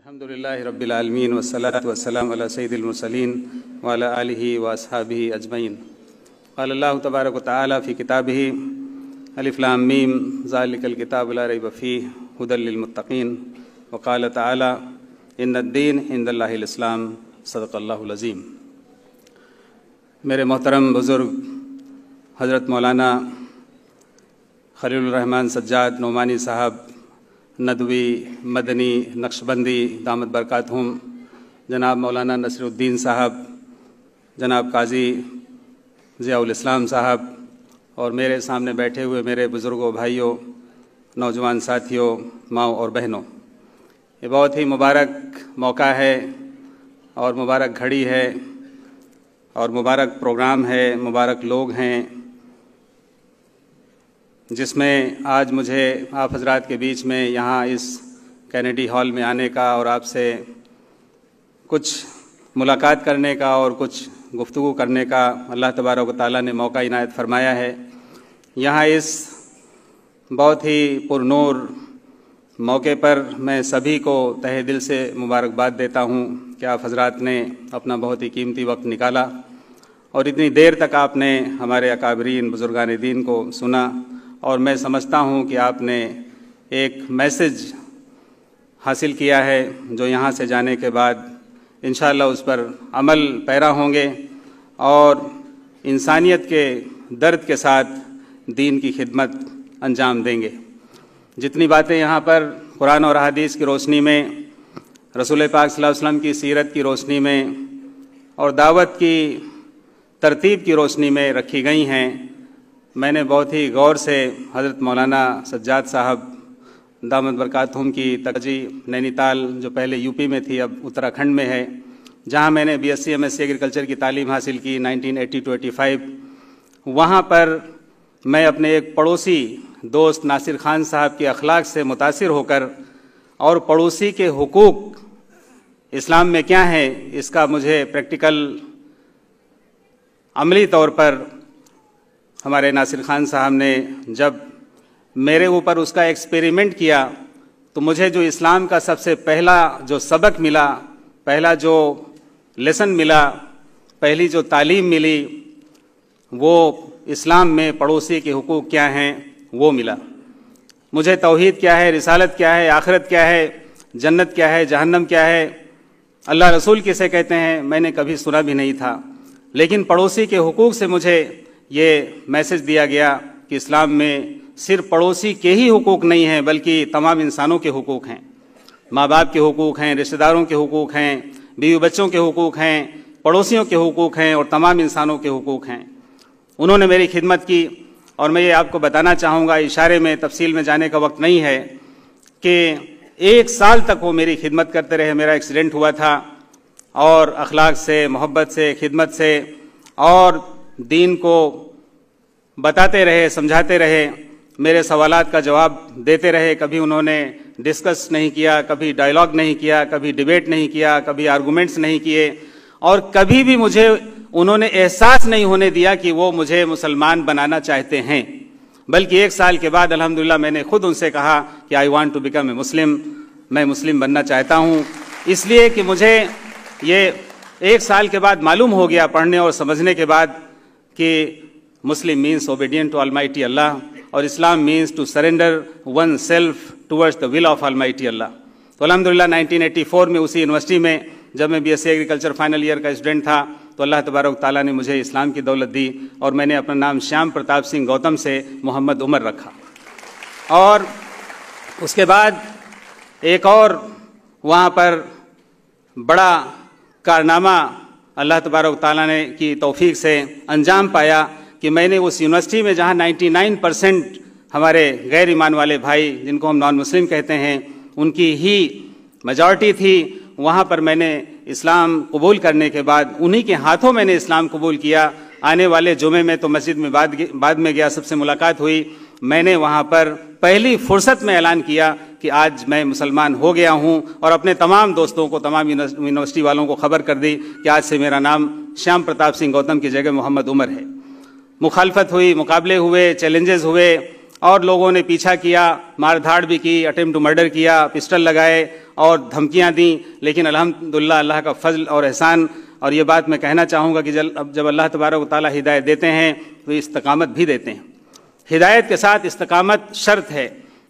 في كتابه वसलात لام सईदमसलिन ذلك الكتاب Ajman ريب فيه هدى किताब ही تعالى ज़ालिकल الدين عند الله ताली صدق الله العظيم मेरे मोहतरम बुज़ुर्ग हज़रत मौलाना खलील रहमान सज्जाद नोमानी साहब नदवी मदनी नक्शबंदी दामद बरक़ातहम जनाब मौलाना नसरुद्दीन साहब जनाब काजी ज़ियाउल इस्लाम साहब और मेरे सामने बैठे हुए मेरे बुज़ुर्गों भाइयों नौजवान साथियों माओ और बहनों ये बहुत ही मुबारक मौका है और मुबारक घड़ी है और मुबारक प्रोग्राम है मुबारक लोग हैं जिसमें आज मुझे आप हजरात के बीच में यहाँ इस कैनेडी हॉल में आने का और आपसे कुछ मुलाकात करने का और कुछ गुफ्तु करने का अल्लाह तबारक ताली ने मौका इनायत फरमाया है यहाँ इस बहुत ही पुरनूर मौके पर मैं सभी को तहे दिल से मुबारकबाद देता हूँ कि आप हजरात ने अपना बहुत ही कीमती वक्त निकाला और इतनी देर तक आपने हमारे अकाबरीन बुजुर्गान दीन को सुना और मैं समझता हूं कि आपने एक मैसेज हासिल किया है जो यहाँ से जाने के बाद इन उस पर अमल पैरा होंगे और इंसानियत के दर्द के साथ दीन की खिदमत अंजाम देंगे जितनी बातें यहाँ पर कुरान और हदीस की रोशनी में रसूल पाक वसल्लम की सीरत की रोशनी में और दावत की तरतीब की रोशनी में रखी गई हैं मैंने बहुत ही गौर से हज़रत मौलाना सज्जाद साहब दामद बरकातहम की तकजी नैनीताल जो पहले यूपी में थी अब उत्तराखंड में है जहाँ मैंने B S C M S C agriculture की तालीम हासिल की 1980 टू फ़ाइव वहाँ पर मैं अपने एक पड़ोसी दोस्त नासिर खान साहब के अखलाक से मुतासर होकर और पड़ोसी के हकूक़ इस्लाम में क्या है इसका मुझे प्रैक्टिकल अमली तौर पर हमारे नासिर खान साहब ने जब मेरे ऊपर उसका एक्सपेरिमेंट किया तो मुझे जो इस्लाम का सबसे पहला जो सबक मिला पहला जो लेसन मिला पहली जो तालीम मिली वो इस्लाम में पड़ोसी के हकूक़ क्या हैं वो मिला मुझे तौहीद क्या है रिसालत क्या है आखरत क्या है जन्नत क्या है जहन्नम क्या है अल्लाह रसूल किसे कहते हैं मैंने कभी सुना भी नहीं था लेकिन पड़ोसी के हकूक़ से मुझे ये मैसेज दिया गया कि इस्लाम में सिर्फ पड़ोसी के ही हकूक़ नहीं हैं बल्कि तमाम इंसानों के हकूक़ हैं माँ बाप के हकूक़ हैं रिश्तेदारों के हकूक़ हैं बीवी बच्चों के हकूक़ हैं पड़ोसियों के हकूक़ हैं और तमाम इंसानों के हकूक़ हैं उन्होंने मेरी खिदमत की और मैं ये आपको बताना चाहूँगा इशारे में तफसील में जाने का वक्त नहीं है कि एक साल तक वो मेरी खिदमत करते रहे मेरा एक्सीडेंट हुआ था और अखलाक से मोहब्बत से खिदमत से और दीन को बताते रहे समझाते रहे मेरे सवालात का जवाब देते रहे कभी उन्होंने डिस्कस नहीं किया कभी डायलॉग नहीं किया कभी डिबेट नहीं किया कभी आर्गूमेंट्स नहीं किए और कभी भी मुझे उन्होंने एहसास नहीं होने दिया कि वो मुझे मुसलमान बनाना चाहते हैं बल्कि एक साल के बाद अल्हम्दुलिल्लाह मैंने खुद उनसे कहा कि I want to become a Muslim मैं मुस्लिम बनना चाहता हूँ इसलिए कि मुझे ये एक साल के बाद मालूम हो गया पढ़ने और समझने के बाद कि मुस्लिम Muslim means obedient to Allah और Islam means to surrender oneself towards the will of Almighty Allah तो अलहमदिल्ला फोर में उसी यूनिवर्सिटी में जब मैं सी एग्रीकल्चर फाइनल ईयर का स्टूडेंट था तो अल्लाह तबारक ताला ने मुझे इस्लाम की दौलत दी और मैंने अपना नाम श्याम प्रताप सिंह गौतम से मोहम्मद उमर रखा और उसके बाद एक और वहाँ पर बड़ा कारनामा अल्लाह तबारक ताली ने की तोफ़ी से अंजाम पाया कि मैंने उस यूनिवर्सिटी में जहाँ 99 परसेंट हमारे गैर ईमान वाले भाई जिनको हम नॉन मुस्लिम कहते हैं उनकी ही मजॉरिटी थी वहाँ पर मैंने इस्लाम कबूल करने के बाद उन्हीं के हाथों मैंने इस्लाम कबूल किया आने वाले जुमे में तो मस्जिद में बाद बाद में गया सबसे मुलाकात हुई मैंने वहाँ पर पहली फुर्सत में ऐलान किया कि आज मैं मुसलमान हो गया हूँ और अपने तमाम दोस्तों को तमाम यूनिवर्सिटी वालों को खबर कर दी कि आज से मेरा नाम श्याम प्रताप सिंह गौतम की जगह मोहम्मद उमर है मुखालफत हुई मुकाबले हुए चैलेंजेस हुए और लोगों ने पीछा किया मारधाड़ भी की अटेम्प्ट मर्डर किया पिस्टल लगाए और धमकियां दी लेकिन अलहमदिल्ला अल्लाह का फजल और एहसान और ये बात मैं कहना चाहूँगा कि जब जब अल्लाह तबारक ताली हिदायत देते हैं तो इस्तकामत भी देते हैं हिदायत के साथ इस्तकामत शर्त है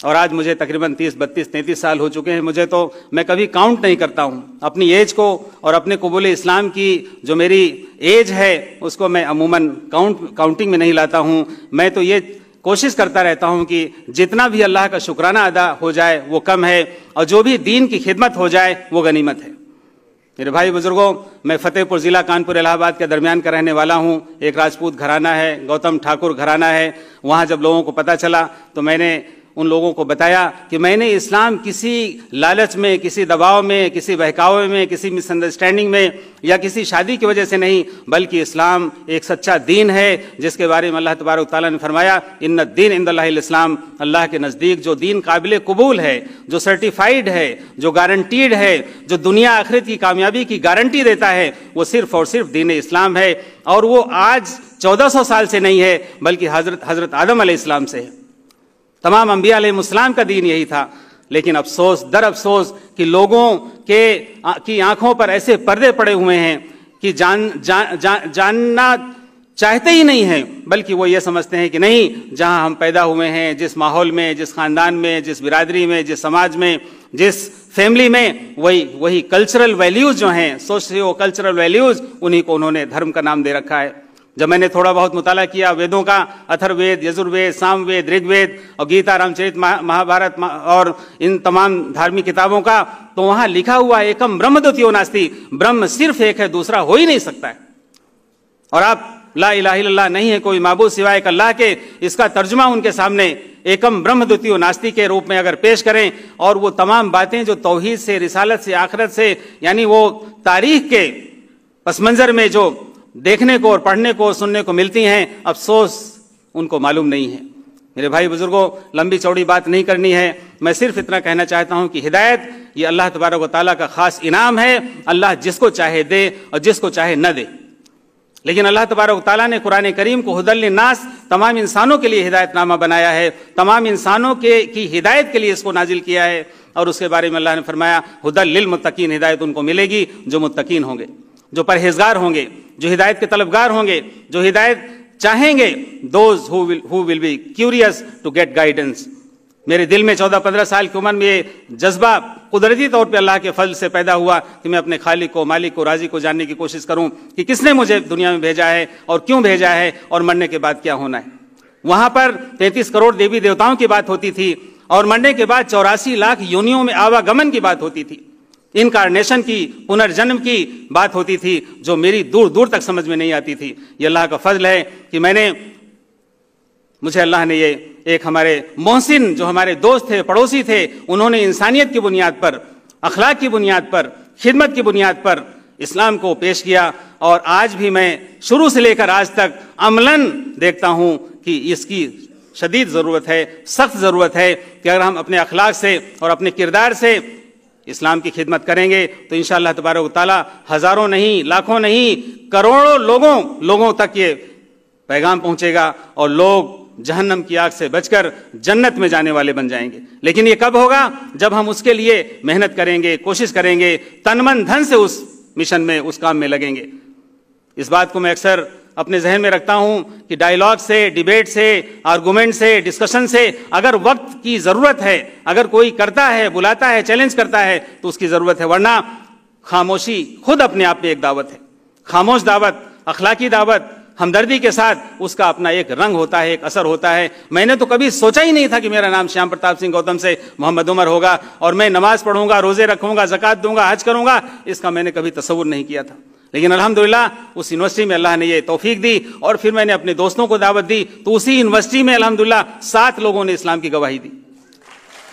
और आज मुझे तकरीबन 30, 32, 33 साल हो चुके हैं मुझे तो मैं कभी काउंट नहीं करता हूँ अपनी एज को और अपने कबूल इस्लाम की जो मेरी एज है उसको मैं अमूमन काउंट काउंटिंग में नहीं लाता हूँ मैं तो ये कोशिश करता रहता हूँ कि जितना भी अल्लाह का शुक्राना अदा हो जाए वो कम है और जो भी दीन की खिदमत हो जाए वो गनीमत है मेरे भाई बुजुर्गों मैं फतेहपुर ज़िला कानपुर इलाहाबाद के दरमियान का रहने वाला हूँ एक राजपूत घराना है गौतम ठाकुर घराना है वहाँ जब लोगों को पता चला तो मैंने उन लोगों को बताया कि मैंने इस्लाम किसी लालच में किसी दबाव में किसी बहकावे में किसी मिसअंडरस्टैंडिंग में या किसी शादी की वजह से नहीं बल्कि इस्लाम एक सच्चा दीन है जिसके बारे में अल्लाह तबारक ताली ने फरमाया इन दीन इन इस्लाम अल्लाह के नज़दीक जो दीन काबिल कबूल है जो सर्टिफाइड है जो गारंटीड है जो दुनिया आखिरत की कामयाबी की गारंटी देता है वो सिर्फ और सिर्फ दीन इस्लाम है और वो आज 1400 साल से नहीं है बल्कि हजरत हजरत आदम आसमाम से है तमाम अम्बिया मुस्लाम का दीन यही था लेकिन अफसोस दर अफसोस कि लोगों के की आंखों पर ऐसे पर्दे पड़े हुए हैं कि जान जा, जा, जानना चाहते ही नहीं हैं बल्कि वो ये समझते हैं कि नहीं जहां हम पैदा हुए हैं जिस माहौल में जिस खानदान में जिस बिरादरी में जिस समाज में जिस फैमिली में वही वही कल्चरल वैल्यूज जो हैं सोशियो कल्चरल वैल्यूज उन्हीं को उन्होंने धर्म का नाम दे रखा है जब मैंने थोड़ा बहुत मुताला किया वेदों का अथर्वेद यजुर्वेद सामवेद ऋग्वेद और गीता रामचरित महाभारत और इन तमाम धार्मिक किताबों का तो वहां लिखा हुआ एकम ब्रह्म द्वितीय नास्ती ब्रह्म सिर्फ एक है दूसरा हो ही नहीं सकता है और आप ला इला नहीं है कोई माबू सिवाय अल्लाह के इसका तर्जमा उनके सामने एकम ब्रह्म द्वितीय नास्ती के रूप में अगर पेश करें और वो तमाम बातें जो तोहहीद से रिसालत से आखरत से यानी वो तारीख के पसमंजर में जो देखने को और पढ़ने को और सुनने को मिलती हैं अफसोस उनको मालूम नहीं है मेरे भाई बुजुर्गों लंबी चौड़ी बात नहीं करनी है मैं सिर्फ इतना कहना चाहता हूं कि हिदायत ये अल्लाह तबारक वाली का खास इनाम है अल्लाह जिसको चाहे दे और जिसको चाहे न दे लेकिन अल्लाह तबारक ताली ने कुरान करीम को हदलनास तमाम इंसानों के लिए हिदायतनामा बनाया है तमाम इंसानों के की हिदायत के लिए इसको नाजिल किया है और उसके बारे में अल्लाह ने फरमाया हदल मुतकीन हिदायत उनको मिलेगी जो मुतकीन होंगे जो परहेजगार होंगे जो हिदायत के तलबगार होंगे जो हिदायत चाहेंगे those who will be curious to get guidance मेरे दिल में चौदह पंद्रह साल की उम्र में ये जज्बा कुदरती तौर पे अल्लाह के फल से पैदा हुआ कि मैं अपने खालिक को मालिक को राजी को जानने की कोशिश करूं कि किसने मुझे दुनिया में भेजा है और क्यों भेजा है और मरने के बाद क्या होना है वहां पर तैंतीस करोड़ देवी देवताओं की बात होती थी और मरने के बाद चौरासी लाख योनियों में आवागमन की बात होती थी इनकारनेशन की पुनर्जन्म की बात होती थी जो मेरी दूर दूर तक समझ में नहीं आती थी ये अल्लाह का फजल है कि मैंने मुझे अल्लाह ने ये एक हमारे मोहसिन जो हमारे दोस्त थे पड़ोसी थे उन्होंने इंसानियत की बुनियाद पर अखलाक की बुनियाद पर खिदमत की बुनियाद पर इस्लाम को पेश किया और आज भी मैं शुरू से लेकर आज तक अमलन देखता हूँ कि इसकी शदीद ज़रूरत है सख्त ज़रूरत है कि अगर हम अपने अखलाक से और अपने किरदार से इस्लाम की खिदमत करेंगे तो इन शाह तबारक ताली हज़ारों नहीं लाखों नहीं करोड़ों लोगों लोगों तक ये पैगाम पहुंचेगा और लोग जहन्नम की आग से बचकर जन्नत में जाने वाले बन जाएंगे लेकिन ये कब होगा जब हम उसके लिए मेहनत करेंगे कोशिश करेंगे तनमन धन से उस मिशन में उस काम में लगेंगे इस बात को मैं अक्सर अपने जहन में रखता हूं कि डायलॉग से डिबेट से आर्गूमेंट से डिस्कशन से अगर वक्त की ज़रूरत है अगर कोई करता है बुलाता है चैलेंज करता है तो उसकी ज़रूरत है वरना खामोशी खुद अपने आप में एक दावत है खामोश दावत अखलाकी दावत हमदर्दी के साथ उसका अपना एक रंग होता है एक असर होता है मैंने तो कभी सोचा ही नहीं था कि मेरा नाम श्याम प्रताप सिंह गौतम से मोहम्मद उमर होगा और मैं नमाज पढ़ूंगा रोजे रखूंगा जक़ात दूंगा हज करूंगा इसका मैंने कभी तस्वुर नहीं किया था लेकिन अल्हम्दुलिल्लाह उस यूनिवर्सिटी में अल्लाह ने ये तोफीक दी और फिर मैंने अपने दोस्तों को दावत दी तो उसी यूनिवर्सिटी में अल्हम्दुलिल्लाह सात लोगों ने इस्लाम की गवाही दी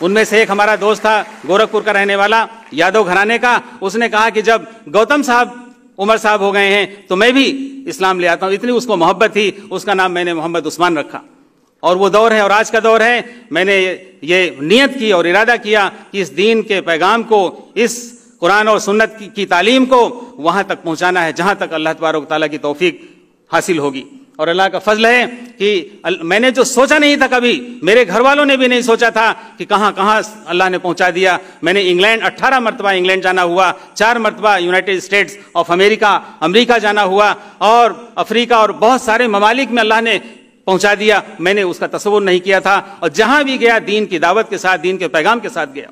उनमें से एक हमारा दोस्त था गोरखपुर का रहने वाला यादव घराने का उसने कहा कि जब गौतम साहब उमर साहब हो गए हैं तो मैं भी इस्लाम ले आता हूँ इतनी उसको मोहब्बत थी उसका नाम मैंने मोहम्मद उस्मान रखा और वो दौर है और आज का दौर है मैंने ये नियत की और इरादा किया कि इस दीन के पैगाम को इस कुरान और सुन्नत की, की तालीम को वहाँ तक पहुँचाना है जहाँ तक अल्लाह तबारक ताली की तोफीक हासिल होगी और अल्लाह का फजल है कि मैंने जो सोचा नहीं था कभी मेरे घर वालों ने भी नहीं सोचा था कि कहाँ कहाँ अल्लाह ने पहुँचा दिया मैंने इंग्लैंड 18 मरतबा इंग्लैंड जाना हुआ चार मरतबा United States of America America जाना हुआ और अफ्रीका और बहुत सारे ममालिक में अल्लाह ने पहुँचा दिया मैंने उसका तस्वुर नहीं किया था और जहाँ भी गया दीन की दावत के साथ दीन के पैगाम के साथ गया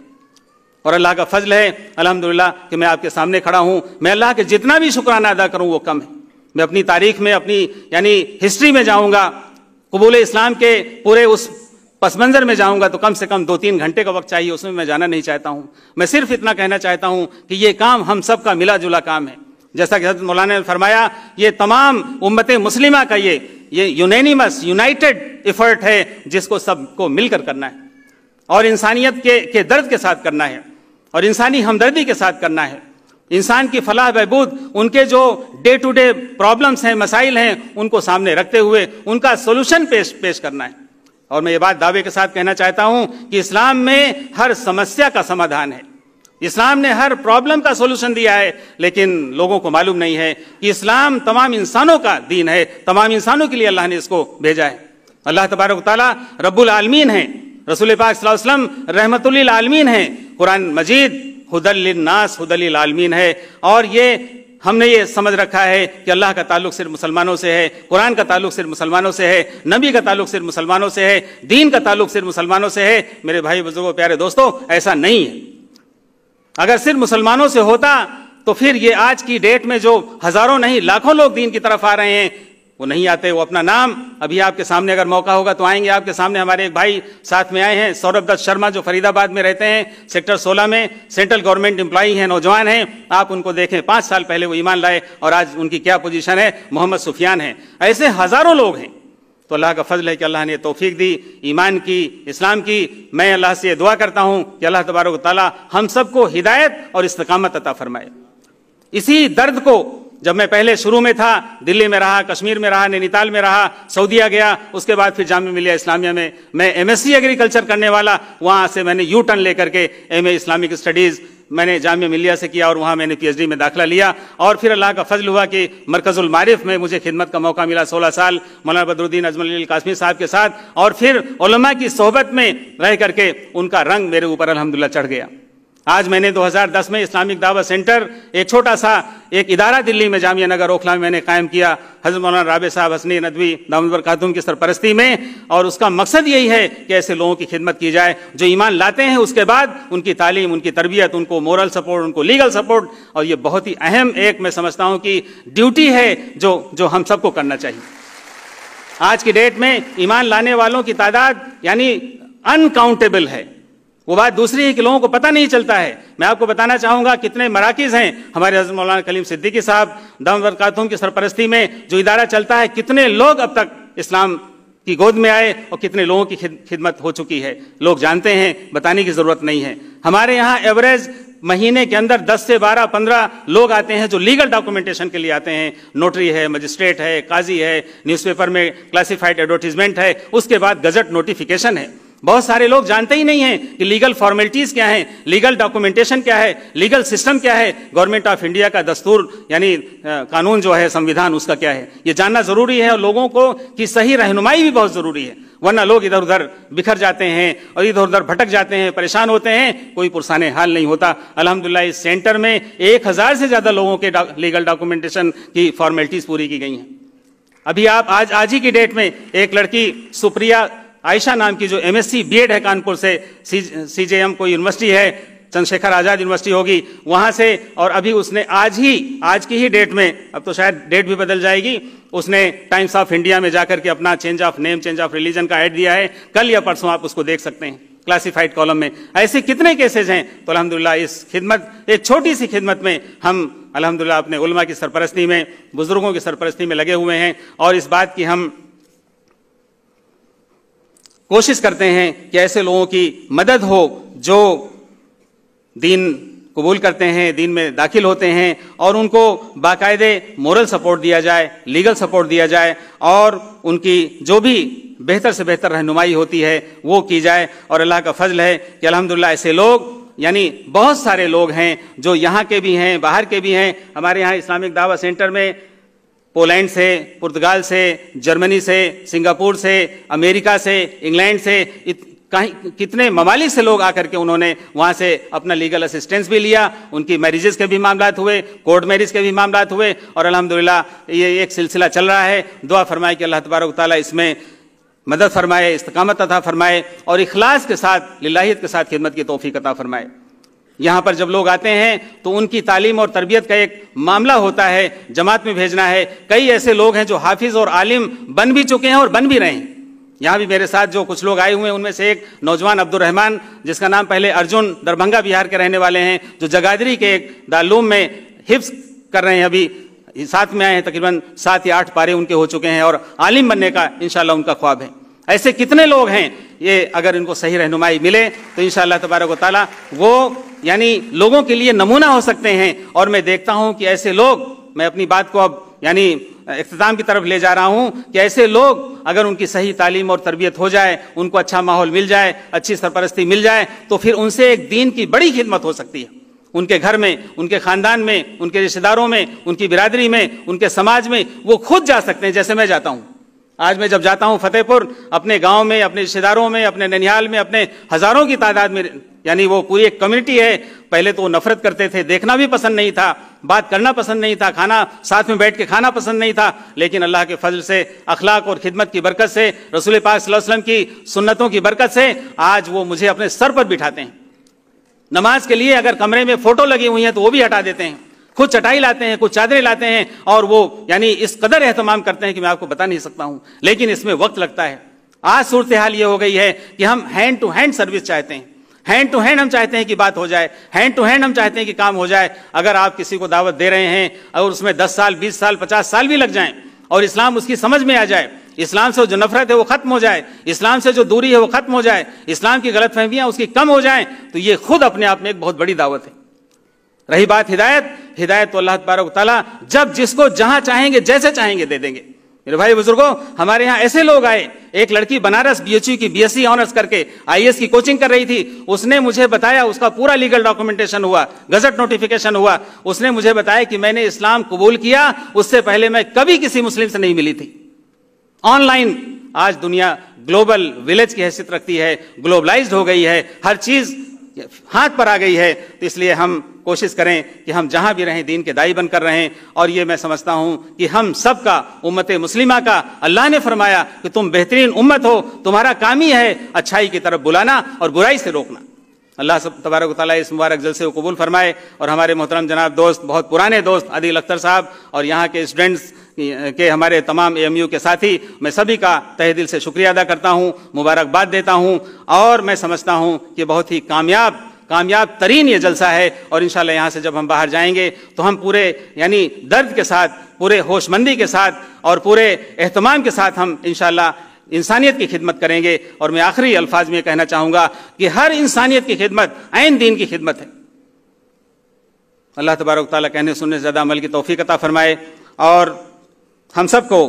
और अल्लाह का फजल है अलहमदिल्ला कि मैं आपके सामने खड़ा हूँ मैं अल्लाह के जितना भी शुक्राना अदा करूँ वो कम है मैं अपनी तारीख में अपनी यानी हिस्ट्री में जाऊँगा कबूल इस्लाम के पूरे उस पस मंजर में जाऊँगा तो कम से कम दो तीन घंटे का वक्त चाहिए उसमें मैं जाना नहीं चाहता हूँ मैं सिर्फ इतना कहना चाहता हूँ कि ये काम हम सब का मिला जुला काम है जैसा कि हजरत मौलाना ने फरमाया ये तमाम उम्मत मुस्लिमा का ये ये यूनैनिमस यूनाइटेड इफर्ट है जिसको सबको मिलकर करना है और इंसानियत के, के दर्द के साथ करना है और इंसानी हमदर्दी के साथ करना है इंसान की फलाह बहबूद उनके जो डे टू डे प्रॉब्लम्स हैं मसाइल हैं उनको सामने रखते हुए उनका सोल्यूशन पेश पेश करना है और मैं ये बात दावे के साथ कहना चाहता हूं कि इस्लाम में हर समस्या का समाधान है इस्लाम ने हर प्रॉब्लम का सोल्यूशन दिया है लेकिन लोगों को मालूम नहीं है कि इस्लाम तमाम इंसानों का दीन है तमाम इंसानों के लिए अल्लाह ने इसको भेजा है अल्लाह तबारक ताली रबुल आलमीन है रसूल पाक वसल्लम आलमीन हैं कुरान मजीद हुदल्लिन्नास हुदल्लिल आलमीन है और ये हमने ये समझ रखा है कि अल्लाह का ताल्लुक सिर्फ मुसलमानों से है कुरान का ताल्लुक सिर्फ मुसलमानों से है नबी का ताल्लुक सिर्फ मुसलमानों से है दीन का ताल्लुक सिर्फ मुसलमानों से है मेरे भाई बुजुर्गो प्यारे दोस्तों ऐसा नहीं है अगर सिर्फ मुसलमानों से होता तो फिर ये आज की डेट में जो हजारों नहीं लाखों लोग दीन की तरफ आ रहे हैं वो नहीं आते वो अपना नाम अभी आपके सामने अगर मौका होगा तो आएंगे आपके सामने हमारे एक भाई साथ में आए हैं सौरभ दत्त शर्मा जो फरीदाबाद में रहते हैं सेक्टर 16 में सेंट्रल गवर्नमेंट एम्प्लॉई हैं नौजवान हैं आप उनको देखें पांच साल पहले वो ईमान लाए और आज उनकी क्या पोजीशन है मोहम्मद सुफियान है ऐसे हज़ारों लोग हैं तो अल्लाह का फजल है कि अल्लाह ने तोफीक दी ईमान की इस्लाम की मैं अल्लाह से दुआ करता हूँ कि अल्लाह तबारक ताली हम सबको हिदायत और इस्तकामत अता फरमाए इसी दर्द को जब मैं पहले शुरू में था दिल्ली में रहा कश्मीर में रहा नैनीताल में रहा सऊदीया गया उसके बाद फिर जामिया मिलिया इस्लामिया में मैं एमएससी एग्रीकल्चर करने वाला वहाँ से मैंने यू टर्न लेकर के एम इस्लामिक स्टडीज़ मैंने जामिया मिलिया से किया और वहाँ मैंने पीएचडी में दाखिला लिया और फिर अल्लाह का फजल हुआ कि मरकज़ुल मारिफ में मुझे खिदमत का मौका मिला सोलह साल मौलाना बदरुद्दीन अजमल काश्मीर साहब के साथ और फिर की सोहबत में रह करके उनका रंग मेरे ऊपर अलहमदिल्ला चढ़ गया आज मैंने 2010 में इस्लामिक दावा सेंटर एक छोटा सा एक इदारा दिल्ली में जामिया नगर ओखला में मैंने कायम किया हजरत मौलाना राबे साहब हसनी नदवी दामदर खातून की सरपरस्ती में और उसका मकसद यही है कि ऐसे लोगों की खिदमत की जाए जो ईमान लाते हैं उसके बाद उनकी तालीम उनकी तरबियत उनको मॉरल सपोर्ट उनको लीगल सपोर्ट और ये बहुत ही अहम एक मैं समझता हूँ कि ड्यूटी है जो जो हम सबको करना चाहिए आज की डेट में ईमान लाने वालों की तादाद यानी अनकाउंटेबल है वो बात दूसरी है कि लोगों को पता नहीं चलता है मैं आपको बताना चाहूंगा कितने मराकज हैं हमारे हजरत मौलाना कलीम सिद्दीकी साहब दम वरकातुम की सरपरस्ती में जो इदारा चलता है कितने लोग अब तक इस्लाम की गोद में आए और कितने लोगों की खिदमत हो चुकी है लोग जानते हैं बताने की जरूरत नहीं है हमारे यहाँ एवरेज महीने के अंदर 10 से 12, 15 लोग आते हैं जो लीगल डॉक्यूमेंटेशन के लिए आते हैं नोटरी है मजिस्ट्रेट है काजी है न्यूज़पेपर में क्लासिफाइड एडवर्टीजमेंट है उसके बाद गजट नोटिफिकेशन है बहुत सारे लोग जानते ही नहीं हैं कि लीगल फॉर्मेलिटीज क्या हैं लीगल डॉक्यूमेंटेशन क्या है लीगल सिस्टम क्या है गवर्नमेंट ऑफ इंडिया का दस्तूर यानी कानून जो है संविधान उसका क्या है ये जानना जरूरी है और लोगों को कि सही रहनुमाई भी बहुत जरूरी है वरना लोग इधर उधर बिखर जाते हैं और इधर उधर भटक जाते हैं परेशान होते हैं कोई पुरसाने हाल नहीं होता अलहमदुल्ला इस सेंटर में एक हजार से ज्यादा लोगों के लीगल डॉक्यूमेंटेशन की फॉर्मेलिटीज पूरी की गई हैं अभी आप आज आज ही की डेट में एक लड़की सुप्रिया आयशा नाम की जो एमएससी बीएड है कानपुर से सीजेएम कोई यूनिवर्सिटी है चंद्रशेखर आजाद यूनिवर्सिटी होगी वहां से और अभी उसने आज ही आज की ही डेट में अब तो शायद डेट भी बदल जाएगी उसने टाइम्स ऑफ इंडिया में जाकर के अपना change of name change of religion का ऐड दिया है कल या परसों आप उसको देख सकते हैं क्लासिफाइड कॉलम में ऐसे कितने केसेज हैं तो अलहमदिल्ला इस खिदमत एक छोटी सी खिदमत में हम अलहमदिल्ला अपने उलमा की सरपरस्ती में बुजुर्गों की सरपरस्ती में लगे हुए हैं और इस बात की हम कोशिश करते हैं कि ऐसे लोगों की मदद हो जो दीन कबूल करते हैं दीन में दाखिल होते हैं और उनको बाकायदे मोरल सपोर्ट दिया जाए लीगल सपोर्ट दिया जाए और उनकी जो भी बेहतर से बेहतर रहनुमाई होती है वो की जाए और अल्लाह का फजल है कि अलहमदिल्ला ऐसे लोग यानी बहुत सारे लोग हैं जो यहाँ के भी हैं बाहर के भी हैं हमारे यहाँ इस्लामिक दावा सेंटर में पोलैंड से पुर्तगाल से जर्मनी से सिंगापुर से अमेरिका से इंग्लैंड से कहीं कितने ममालिक से लोग आकर के उन्होंने वहाँ से अपना लीगल असिस्टेंस भी लिया उनकी मैरिजेस के भी मामला हुए कोर्ट मैरिज के भी मामला हुए और अलहमदिल्ला ये एक सिलसिला चल रहा है दुआ फरमाए कि अल्लाह तबारक ताली इसमें मदद फरमाए इस्तकामत अता फरमाए और इखलास के साथ लाहियत के साथ खिदमत की तोफ़ी अता फरमाए यहाँ पर जब लोग आते हैं तो उनकी तालीम और तरबियत का एक मामला होता है जमात में भेजना है कई ऐसे लोग हैं जो हाफिज़ और आलिम बन भी चुके हैं और बन भी रहे हैं यहाँ भी मेरे साथ जो कुछ लोग आए हुए हैं उनमें से एक नौजवान अब्दुलरहमान जिसका नाम पहले अर्जुन दरभंगा बिहार के रहने वाले हैं जो जगादरी के एक दालूम में हिफ्स कर रहे हैं अभी साथ में आए हैं तकरीबन सात या आठ पारे उनके हो चुके हैं और आलिम बनने का इन उनका ख्वाब है ऐसे कितने लोग हैं ये अगर इनको सही रहनुमाई मिले तो इन शाह तबारक वाली वो यानी लोगों के लिए नमूना हो सकते हैं और मैं देखता हूँ कि ऐसे लोग मैं अपनी बात को अब यानी इख्ताम की तरफ ले जा रहा हूँ कि ऐसे लोग अगर उनकी सही तालीम और तरबियत हो जाए उनको अच्छा माहौल मिल जाए अच्छी सरपरस्ती मिल जाए तो फिर उनसे एक दीन की बड़ी खिदमत हो सकती है उनके घर में उनके खानदान में उनके रिश्तेदारों में उनकी बिरादरी में उनके समाज में वो खुद जा सकते हैं जैसे मैं जाता हूँ आज मैं जब जाता हूं फतेहपुर अपने गांव में अपने रिश्तेदारों में अपने ननिहाल में अपने हजारों की तादाद में यानी वो पूरी एक कम्युनिटी है पहले तो वो नफरत करते थे देखना भी पसंद नहीं था बात करना पसंद नहीं था खाना साथ में बैठ के खाना पसंद नहीं था लेकिन अल्लाह के फजल से अखलाक और खिदमत की बरकत से रसूल पाक वसलम की सुन्नतों की बरकत से आज वो मुझे अपने सर पर बिठाते हैं नमाज के लिए अगर कमरे में फोटो लगी हुई है तो वो भी हटा देते हैं खुद चटाई लाते हैं कुछ चादरें लाते हैं और वो यानी इस कदर एहतमाम करते हैं कि मैं आपको बता नहीं सकता हूँ लेकिन इसमें वक्त लगता है आज सूरत हाल ये हो गई है कि हम हैंड टू हैंड सर्विस चाहते हैं हैंड टू हैंड हम चाहते हैं कि बात हो जाए हैंड टू हैंड हम चाहते हैं कि काम हो जाए अगर आप किसी को दावत दे रहे हैं और उसमें दस साल बीस साल पचास साल भी लग जाए और इस्लाम उसकी समझ में आ जाए इस्लाम से जो नफरत है वो खत्म हो जाए इस्लाम से जो दूरी है वो खत्म हो जाए इस्लाम की गलत फहमियाँ उसकी कम हो जाए तो ये खुद अपने आप में एक बहुत बड़ी दावत है रही बात हिदायत हिदायत तो अल्लाह तबारक तला जब जिसको जहां चाहेंगे जैसे चाहेंगे दे देंगे मेरे भाई बुजुर्गो हमारे यहाँ ऐसे लोग आए एक लड़की बनारस बीएचयू की बीएससी ऑनर्स करके आईएएस की कोचिंग कर रही थी उसने मुझे बताया उसका पूरा लीगल डॉक्यूमेंटेशन हुआ गजट नोटिफिकेशन हुआ उसने मुझे बताया कि मैंने इस्लाम कबूल किया उससे पहले मैं कभी किसी मुस्लिम से नहीं मिली थी ऑनलाइन आज दुनिया ग्लोबल विलेज की हैसियत रखती है ग्लोबलाइज हो गई है हर चीज हाथ पर आ गई है तो इसलिए हम कोशिश करें कि हम जहां भी रहें दीन के दाई बनकर रहें और ये मैं समझता हूं कि हम सब का उम्मत मुस्लिमा का अल्लाह ने फरमाया कि तुम बेहतरीन उम्मत हो तुम्हारा काम ही है अच्छाई की तरफ बुलाना और बुराई से रोकना अल्लाह सब तबारक ताली इस मुबारक जलसे को कबूल फरमाए और हमारे मोहतरम जनाब दोस्त बहुत पुराने दोस्त आदिल अख्तर साहब और यहाँ के स्टूडेंट्स के हमारे तमाम एएमयू के साथी मैं सभी का तह दिल से शुक्रिया अदा करता हूँ मुबारकबाद देता हूँ और मैं समझता हूँ कि बहुत ही कामयाब कामयाब तरीन ये जलसा है और इन यहाँ से जब हम बाहर जाएंगे तो हम पूरे यानी दर्द के साथ पूरे होशमंदी के साथ और पूरे अहतमाम के साथ हम इन इंसानियत की खिदमत करेंगे और मैं आखिरी अल्फाज में कहना चाहूँगा कि हर इंसानियत की खिदमत आन दीन की खिदमत है अल्लाह तबारक ताली कहने सुनने से ज़्यादा अमल की तोफ़ी कता फरमाए और हम सबको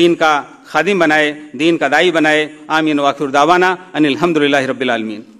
दीन का खादिम बनाए दीन का दाई बनाए आमीन वाखिर दावाना अनिलहमदिल्ला रबालमीन